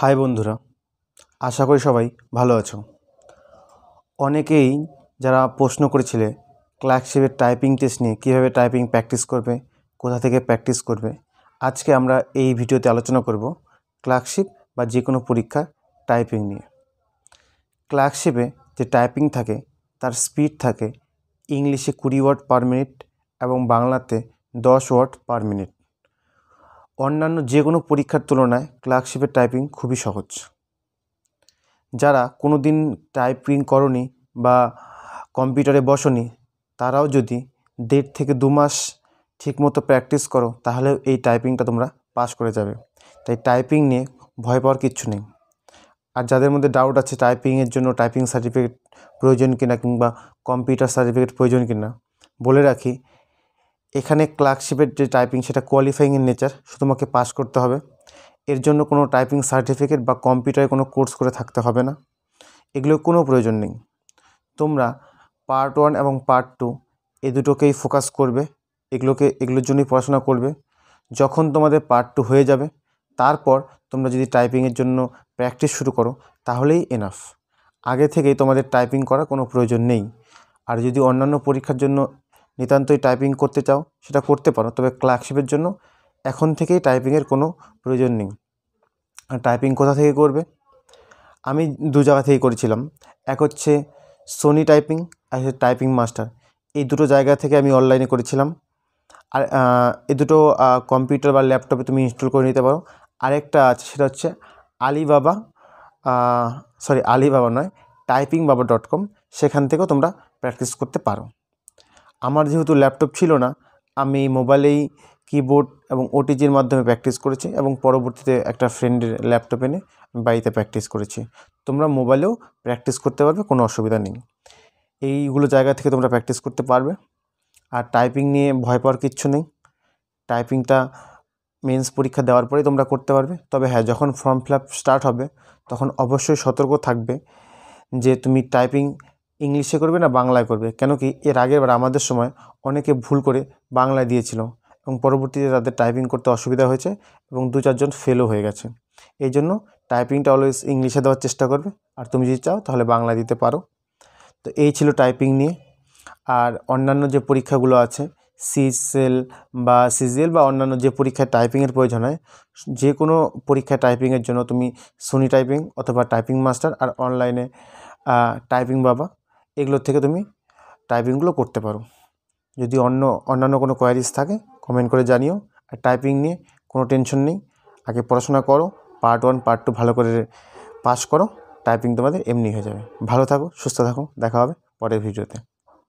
high বন্ধুরা আশা করি সবাই ভালো আছো অনেকেই যারা প্রশ্ন করেছিলে ক্লার্কশিপের টাইপিং টেস্ট নিয়ে কীভাবে টাইপিং প্র্যাকটিস করবে কোথা থেকে প্র্যাকটিস করবে আজকে আমরা এই ভিডিওতে আলোচনা করব ক্লার্কশিপ বা যে কোনো পরীক্ষা টাইপিং নিয়ে ক্লার্কশিপে যে টাইপিং থাকে তার স্পিড থাকে ইংলিশে কুড়ি ওয়ার্ড পার মিনিট এবং বাংলাতে দশ ওয়ার্ড পার মিনিট অন্যান্য যে কোনো পরীক্ষার তুলনায় ক্লার্কশিপের টাইপিং খুবই সহজ যারা কোনো দিন টাইপিং করনি বা কম্পিউটারে বসনি তারাও যদি দেড় থেকে দু মাস ঠিকমতো প্র্যাকটিস করো তাহলেও এই টাইপিংটা তোমরা পাস করে যাবে তাই টাইপিং নিয়ে ভয় পাওয়ার কিচ্ছু নেই আর যাদের মধ্যে ডাউট আছে টাইপিংয়ের জন্য টাইপিং সার্টিফিকেট প্রয়োজন কিনা কিংবা কম্পিউটার সার্টিফিকেট প্রয়োজন কিনা বলে রাখি এখানে ক্লার্কশিপের যে টাইপিং সেটা ইন নেচার শুধু তোমাকে পাস করতে হবে এর জন্য কোনো টাইপিং সার্টিফিকেট বা কম্পিউটারে কোনো কোর্স করে থাকতে হবে না এগুলো কোনো প্রয়োজন নেই তোমরা পার্ট ওয়ান এবং পার্ট টু এ দুটোকেই ফোকাস করবে এগুলোকে এগুলোর জন্যই পড়াশোনা করবে যখন তোমাদের পার্ট টু হয়ে যাবে তারপর তোমরা যদি টাইপিংয়ের জন্য প্র্যাকটিস শুরু করো তাহলেই এনাফ আগে থেকেই তোমাদের টাইপিং করা কোনো প্রয়োজন নেই আর যদি অন্যান্য পরীক্ষার জন্য নিতান্তই টাইপিং করতে চাও সেটা করতে পারো তবে ক্লার্কশিপের জন্য এখন থেকেই টাইপিংয়ের কোনো প্রয়োজন নেই টাইপিং কোথা থেকে করবে আমি দু জায়গা থেকে করেছিলাম এক হচ্ছে সোনি টাইপিং আর টাইপিং মাস্টার এই দুটো জায়গা থেকে আমি অনলাইনে করেছিলাম আর এই দুটো কম্পিউটার বা ল্যাপটপে তুমি ইনস্টল করে নিতে পারো আরেকটা আছে সেটা হচ্ছে আলিবাবা সরি আলিবাবা নয় টাইপিং বাবা ডট কম সেখান থেকেও তোমরা প্র্যাকটিস করতে পারো আমার যেহেতু ল্যাপটপ ছিল না আমি মোবাইলেই কিবোর্ড এবং ওটিজির মাধ্যমে প্র্যাকটিস করেছি এবং পরবর্তীতে একটা ফ্রেন্ডের ল্যাপটপ এনে বাড়িতে প্র্যাকটিস করেছি তোমরা মোবাইলেও প্র্যাকটিস করতে পারবে কোনো অসুবিধা নেই এইগুলো জায়গা থেকে তোমরা প্র্যাকটিস করতে পারবে আর টাইপিং নিয়ে ভয় পাওয়ার কিচ্ছু নেই টাইপিংটা মেন্স পরীক্ষা দেওয়ার পরেই তোমরা করতে পারবে তবে হ্যাঁ যখন ফর্ম ফিল স্টার্ট হবে তখন অবশ্যই সতর্ক থাকবে যে তুমি টাইপিং ইংলিশে করবে না বাংলায় করবে কেন কি এর আগেরবার আমাদের সময় অনেকে ভুল করে বাংলায় দিয়েছিল এবং পরবর্তীতে তাদের টাইপিং করতে অসুবিধা হয়েছে এবং দু চারজন ফেলও হয়ে গেছে এই জন্য টাইপিংটা অলওয়েজ ইংলিশে দেওয়ার চেষ্টা করবে আর তুমি যদি চাও তাহলে বাংলায় দিতে পারো তো এই ছিল টাইপিং নিয়ে আর অন্যান্য যে পরীক্ষাগুলো আছে সিসেল বা সিজিএল বা অন্যান্য যে পরীক্ষায় টাইপিংয়ের প্রয়োজন হয় যে কোনো পরীক্ষায় টাইপিংয়ের জন্য তুমি সোনি টাইপিং অথবা টাইপিং মাস্টার আর অনলাইনে টাইপিং বাবা এগুলোর থেকে তুমি টাইপিংগুলো করতে পারো যদি অন্য অন্যান্য কোনো কোয়ারিজ থাকে কমেন্ট করে জানিও আর টাইপিং নিয়ে কোনো টেনশন নেই আগে পড়াশোনা করো পার্ট ওয়ান পার্ট টু ভালো করে পাস করো টাইপিং তোমাদের এমনি হয়ে যাবে ভালো থাকো সুস্থ থাকো দেখা হবে পরের ভিডিওতে